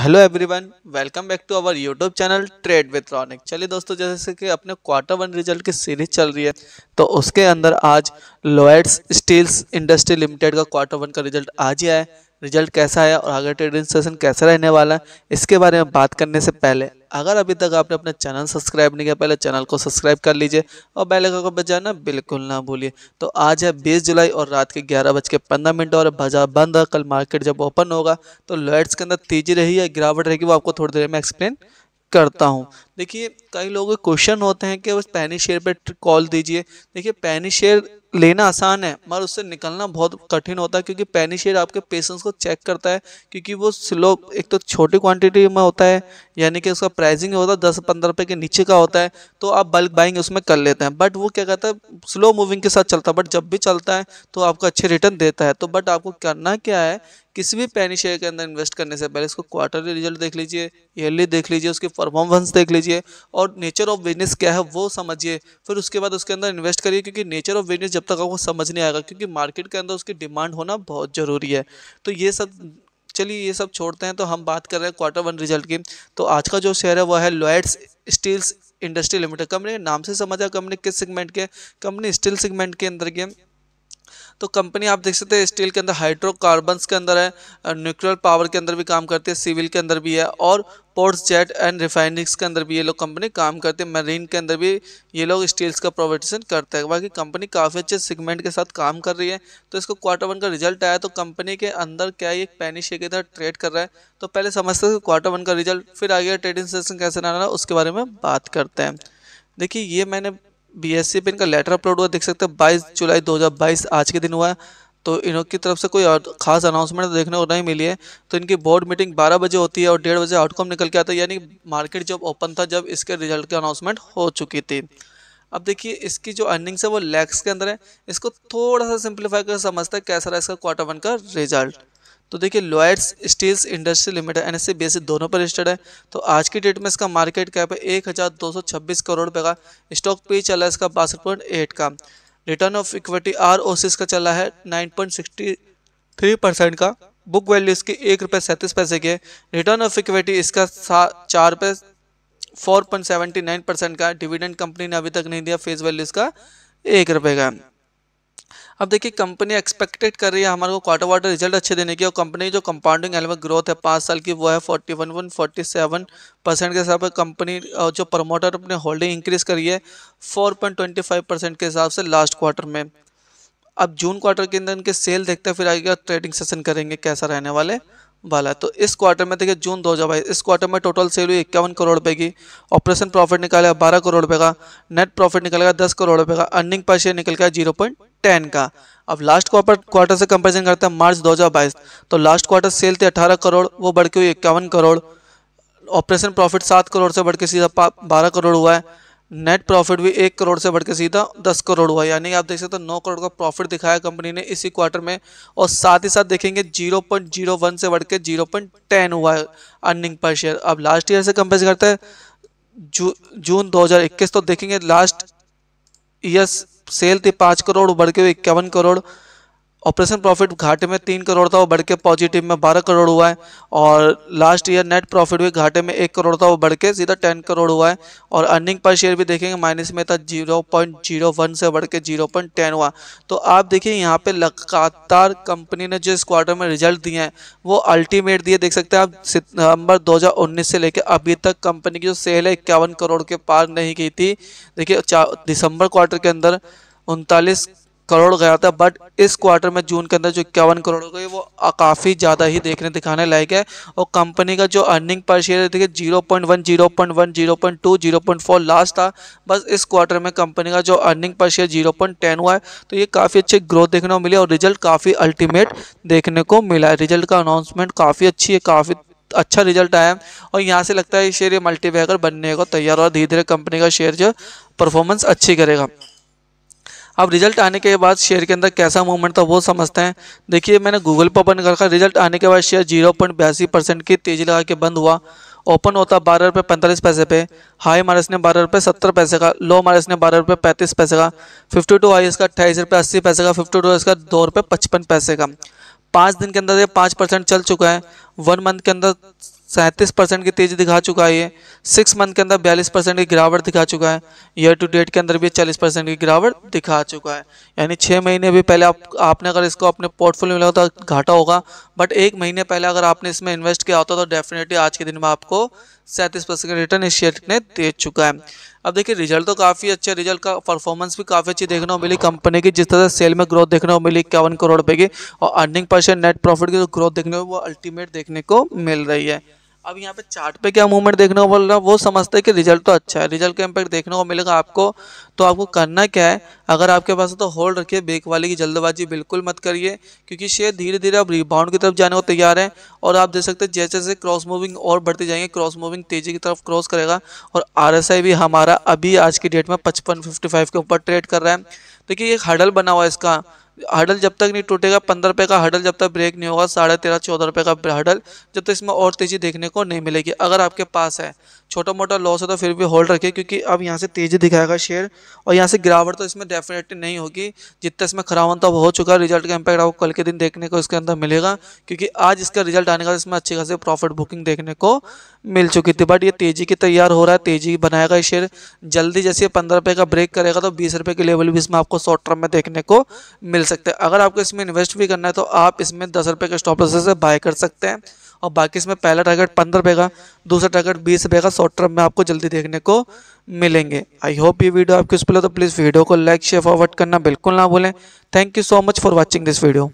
hello everyone welcome back to our YouTube channel trade with Ronik चलिए दोस्तों जैसे कि अपने क्वार्टर वन रिजल्ट की सीरीज चल रही है तो उसके अंदर आज लोएट्स स्टील्स इंडस्ट्री लिमिटेड का क्वार्टर वन का रिजल्ट आज ही आया रिजल्ट कैसा आया और आगे ट्रेडिंग सेशन कैसा रहने वाला है इसके बारे में बात करने से पहले अगर अभी तक आपने अपना चैनल सब्सक्राइब नहीं किया पहले चैनल को सब्सक्राइब कर लीजिए और बेल आइकन को बजाना बिल्कुल ना भूलिए तो आज है बीस जुलाई और रात के ग्यारह बज के पंद्रह मिनट और बाजार बंद है कल मार्केट जब ओपन होगा तो लाइट्स के अंदर तेजी रही या गिरावट रहेगी वो आपको थोड़ी देर में एक्सप्लेन करता हूँ देखिए कई लोगों के क्वेश्चन होते हैं कि उस पैनी शेयर पर कॉल दीजिए देखिए पैनी शेयर लेना आसान है मगर उससे निकलना बहुत कठिन होता है क्योंकि पेनिशेड आपके पेशेंस को चेक करता है क्योंकि वो स्लो एक तो छोटी क्वांटिटी में होता है यानी कि उसका प्राइसिंग होता है दस पंद्रह रुपये के नीचे का होता है तो आप बल्क बाइंग उसमें कर लेते हैं बट वो क्या कहता है स्लो मूविंग के साथ चलता है बट जब भी चलता है तो आपको अच्छे रिटर्न देता है तो बट आपको करना क्या है किसी भी पैनी शेयर के अंदर इन्वेस्ट करने से पहले इसको क्वार्टरली रिजल्ट देख लीजिए ईयरली देख लीजिए उसकी परफॉर्मेंस देख लीजिए और नेचर ऑफ बिजनेस क्या है वो समझिए फिर उसके बाद उसके अंदर इन्वेस्ट करिए क्योंकि नेचर ऑफ बिजनेस जब तक आपको समझ नहीं आएगा क्योंकि मार्केट के अंदर उसकी डिमांड होना बहुत ज़रूरी है तो ये सब चलिए ये सब छोड़ते हैं तो हम बात कर रहे हैं क्वार्टर वन रिजल्ट की तो आज का जो शेयर है वह है Lloyds steels industry limited company नाम से समझा कंपनी किस सेगमेंट के कंपनी स्टील सेगमेंट के अंदर के तो कंपनी आप देख सकते हैं स्टील के अंदर हाइड्रोकार्बन्स के अंदर है न्यूक्लियर पावर के अंदर भी काम करती है सिविल के अंदर भी है और पोर्ट्स जेट एंड रिफाइनरीज के अंदर भी ये लोग कंपनी काम करती है मरीन के अंदर भी ये लोग स्टील्स का प्रोविटेशन करते हैं बाकी कंपनी काफ़ी अच्छे सेगमेंट के साथ काम कर रही है तो इसको क्वार्टर वन का रिजल्ट आया तो कंपनी के अंदर क्या ये पैनी शेयर की तरह ट्रेड कर रहा है तो पहले समझते हैं क्वार्टर वन का रिजल्ट फिर आगे ट्रेडिंग सेशन कैसे ना रहा उसके बारे में बात करते हैं देखिए ये मैंने बीएससी पे इनका लेटर अपलोड हुआ देख सकते हैं 22 जुलाई 2022 आज के दिन हुआ है तो इनकी तरफ से कोई खास अनाउंसमेंट तो देखने को नहीं मिली है तो इनकी बोर्ड मीटिंग 12 बजे होती है और डेढ़ बजे आउटकम निकल के आता है यानी मार्केट जब ओपन था जब इसके रिजल्ट की अनाउंसमेंट हो चुकी थी अब देखिए इसकी जो अर्निंग्स है वो लैक्स के अंदर है इसको थोड़ा सा सिंप्लीफाई कर समझता है कैसा रहा इसका क्वार्टर वन का रिजल्ट तो देखिए Lloyds steels industry limited N S दोनों पर लिस्टेड है तो आज की डेट में इसका मार्केट कैप है एक हज़ार दो सौ छब्बीस करोड़ रुपये का स्टॉक पे चला है इसका बासठ पॉइंट एट का return of equity R O C इसका चला है nine point sixty three percent का बुक वैल्यू इसकी एक रुपये सैंतीस पैसे की है रिटर्न ऑफ इक्विटी इसका चार रुपये four point seventy nine percent का डिविडेंड कंपनी ने अभी तक नहीं दिया फेस वैल्यू इसका एक रुपये का अब देखिए कंपनी एक्सपेक्टेड कर रही है हमारे को क्वार्टर वार्टर रिजल्ट अच्छे देने की और कंपनी जो कंपाउंडिंग एलवे ग्रोथ है पाँच साल की वो है forty one one forty seven percent के हिसाब से कंपनी जो प्रमोटर अपने होल्डिंग इंक्रीज़ करी है four point twenty five percent के हिसाब से लास्ट क्वार्टर में अब जून क्वार्टर के अंदर इनके सेल देखते हैं फिर आगे ट्रेडिंग सेशन करेंगे कैसा रहने वाले वाला तो इस क्वार्टर में देखिए जून दो हज़ार इस क्वार्टर में टोटल सेल हुई इक्यावन करोड़ रुपए की ऑपरेशन प्रॉफिट निकाला बारह करोड़ रुपये का नेट प्रॉफिट निकलेगा दस करोड़ रुपए का अर्निंग पर शेयर निकल गया जीरो पॉइंट टेन का अब लास्ट क्वार्टर से कंपेरिजन करते हैं मार्च 2022 तो लास्ट क्वार्टर सेल थे 18 करोड़ वो बढ़ के हुई इक्यावन करोड़ ऑपरेशन प्रॉफिट सात करोड़ से बढ़ के सीधा बारह करोड़ हुआ है नेट प्रॉफिट भी एक करोड़ से बढ़ के सीधा दस करोड़ हुआ यानी आप देख सकते हो नौ करोड़ का प्रॉफिट दिखाया कंपनी ने इसी क्वार्टर में और साथ ही साथ देखेंगे जीरो पॉइंट जीरो वन से बढ़ के जीरो पॉइंट टेन हुआ है अर्निंग पर शेयर अब लास्ट ईयर से कंपेयर करते हैं जू जून इक्कीस तो देखेंगे लास्ट ईयर सेल थे पाँच करोड़ बढ़ के इक्यावन करोड़ ऑपरेशन प्रॉफिट घाटे में तीन करोड़ था वो बढ़ के पॉजिटिव में बारह करोड़ हुआ है और लास्ट ईयर नेट प्रॉफिट भी घाटे में एक करोड़ था वो बढ़ के सीधा टेन करोड़ हुआ है और अर्निंग पर शेयर भी देखेंगे माइनस में था जीरो पॉइंट जीरो वन से बढ़ के जीरो पॉइंट टेन हुआ तो आप देखिए यहाँ पे लगातार कंपनी ने जो इस क्वार्टर में रिजल्ट दिए हैं वो अल्टीमेट दिए देख सकते हैं आप सितंबर दो से लेकर अभी तक कंपनी की जो सेल है इक्यावन करोड़ के पार नहीं की थी देखिए दिसंबर क्वार्टर के अंदर उनतालीस करोड़ गया था बट इस क्वार्टर में जून के अंदर जो इक्यावन करोड़ हो गई वो काफ़ी ज़्यादा ही देखने दिखाने लायक है और कंपनी का जो अर्निंग पर शेयर देखिए zero point one zero point one zero point two zero point four last था बस इस क्वार्टर में कंपनी का जो earning per share zero point ten हुआ है तो ये काफ़ी अच्छी ग्रोथ देखने को मिली और रिजल्ट काफ़ी अल्टीमेट देखने को मिला है रिजल्ट का अनाउंसमेंट काफ़ी अच्छी है काफ़ी अच्छा रिजल्ट आया और यहाँ से लगता है ये शेयर ये मल्टीबैगर बनने को तैयार और धीरे धीरे कंपनी का शेयर जो परफॉर्मेंस अच्छी करेगा अब रिजल्ट आने के बाद शेयर के अंदर कैसा मूवमेंट था वो समझते हैं देखिए मैंने गूगल पर ओपन कर रखा रिजल्ट आने के बाद शेयर जीरो पॉइंट बयासी परसेंट की तेज़ी लगा के बंद हुआ ओपन होता बारह रुपये पैंतालीस पैसे पे हाई मारस ने बारह रुपये सत्तर पैसे का लो मारस ने बारह रुपये पैंतीस पैसे का फिफ्टी टू हाई इसका अट्ठाईस रुपये अस्सी पैसे का फिफ्टी टू इसका दो रुपये पचपन पैसे का पाँच दिन के अंदर ये पाँच परसेंट चल चुका है वन मंथ के अंदर सैंतीस परसेंट की तेजी दिखा चुका है ये सिक्स मंथ के अंदर बयालीस परसेंट की गिरावट दिखा चुका है ईयर टू डेट के अंदर भी चालीस परसेंट की गिरावट दिखा चुका है यानी छः महीने भी पहले आप आपने अगर इसको अपने पोर्टफोलियो में लगा तो घाटा होगा बट एक महीने पहले अगर आपने इसमें इन्वेस्ट किया होता तो डेफिनेटली आज के दिन में आपको सैंतीस परसेंट रिटर्न इस शेयर ने दे चुका है अब देखिए रिजल्ट तो काफ़ी अच्छा रिजल्ट का परफॉर्मेंस भी काफ़ी अच्छी देखने को मिली कंपनी की जिस तरह से सेल में ग्रोथ देखने को मिली इक्यावन करोड़ रुपये की और अर्निंग परसेंट नेट प्रॉफिट की जो ग्रोथ देखने को वो अल्टीमेट देखने को मिल रही है अब यहाँ पे चार्ट पे क्या मूवमेंट देखने को बोल रहा है वो समझते हैं कि रिजल्ट तो अच्छा है रिजल्ट का इम्पैक्ट देखने को मिलेगा आपको तो आपको करना क्या है अगर आपके पास तो होल्ड रखिए बेक वाले की जल्दबाजी बिल्कुल मत करिए क्योंकि शेयर धीरे धीरे अब रिबाउंड की तरफ जाने को तैयार है और आप देख सकते हैं जैसे जैसे क्रॉस मूविंग और बढ़ते जाएंगे क्रॉस मूविंग तेजी की तरफ क्रॉस करेगा और आर भी हमारा अभी आज की डेट में पचपन फिफ्टी के ऊपर ट्रेड कर रहा है देखिए एक हडल बना हुआ है इसका हडल जब तक नहीं टूटेगा पंद्रह रुपये का हडल जब तक ब्रेक नहीं होगा साढ़े तेरह चौदह रुपये का हडल जब तक इसमें और तेज़ी देखने को नहीं मिलेगी अगर आपके पास है छोटा मोटा लॉस है तो फिर भी होल्ड रखिए क्योंकि अब यहाँ से तेज़ी दिखाएगा शेयर और यहाँ से गिरावट तो इसमें डेफिनेटली नहीं होगी जितना इसमें खराब तो हो चुका है रिजल्ट का इम्पैक्ट आपको कल के दिन देखने को इसके अंदर मिलेगा क्योंकि आज इसका रिजल्ट आने का इसमें अच्छी खासी प्रॉफिट बुकिंग देखने को मिल चुकी थी बट ये तेज़ी की तैयार हो रहा है तेज़ी बनाएगा ये शेयर जल्दी जैसे पंद्रह रुपये का ब्रेक करेगा तो बीस रुपये के लेवल भी इसमें आपको शॉर्ट टर्म में देखने को मिल सकते हैं अगर आपको इसमें इन्वेस्ट भी करना है तो आप इसमें दस रुपये के स्टॉप लॉस से बाय कर सकते हैं और बाकी इसमें पहला टारगेट पंद्रह रुपये का दूसरा टारगेट बीस रुपये का शॉर्ट टर्म में आपको जल्दी देखने को मिलेंगे आई होप ये वीडियो आपकी उस पर तो प्लीज़ वीडियो को लाइक शेयर फॉरवर्ड करना बिल्कुल ना भूलें thank you so much for watching this video